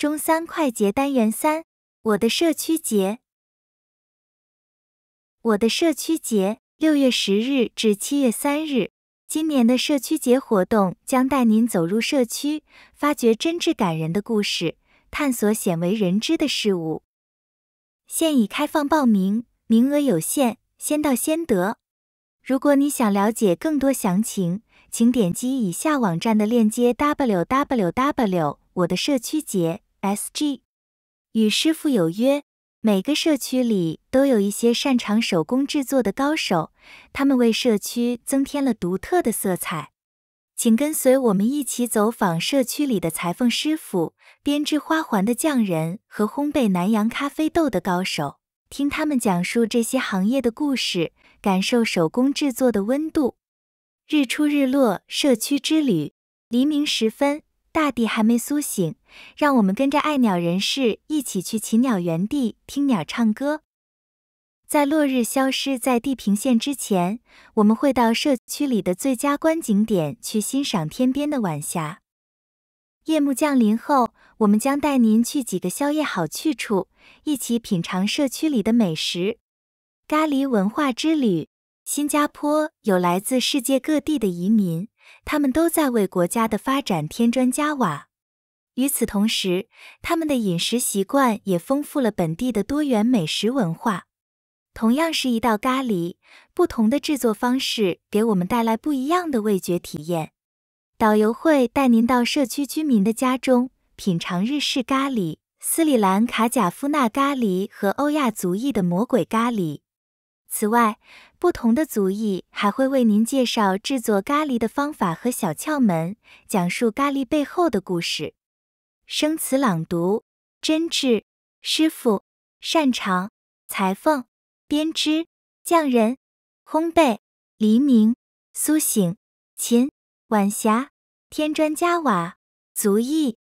中三快捷单元三，我的社区节。我的社区节，六月十日至七月三日，今年的社区节活动将带您走入社区，发掘真挚感人的故事，探索鲜为人知的事物。现已开放报名，名额有限，先到先得。如果你想了解更多详情，请点击以下网站的链接：www 我的社区节。S.G. 与师傅有约，每个社区里都有一些擅长手工制作的高手，他们为社区增添了独特的色彩。请跟随我们一起走访社区里的裁缝师傅、编织花环的匠人和烘焙南洋咖啡豆的高手，听他们讲述这些行业的故事，感受手工制作的温度。日出日落社区之旅，黎明时分。大地还没苏醒，让我们跟着爱鸟人士一起去禽鸟园地听鸟唱歌。在落日消失在地平线之前，我们会到社区里的最佳观景点去欣赏天边的晚霞。夜幕降临后，我们将带您去几个宵夜好去处，一起品尝社区里的美食。咖喱文化之旅，新加坡有来自世界各地的移民。他们都在为国家的发展添砖加瓦。与此同时，他们的饮食习惯也丰富了本地的多元美食文化。同样是一道咖喱，不同的制作方式给我们带来不一样的味觉体验。导游会带您到社区居民的家中，品尝日式咖喱、斯里兰卡贾夫纳咖喱和欧亚族裔的魔鬼咖喱。此外，不同的族裔还会为您介绍制作咖喱的方法和小窍门，讲述咖喱背后的故事。生词朗读：真挚，师傅、擅长、裁缝、编织、匠人、烘焙、黎明、苏醒、琴、晚霞、添砖加瓦、族裔。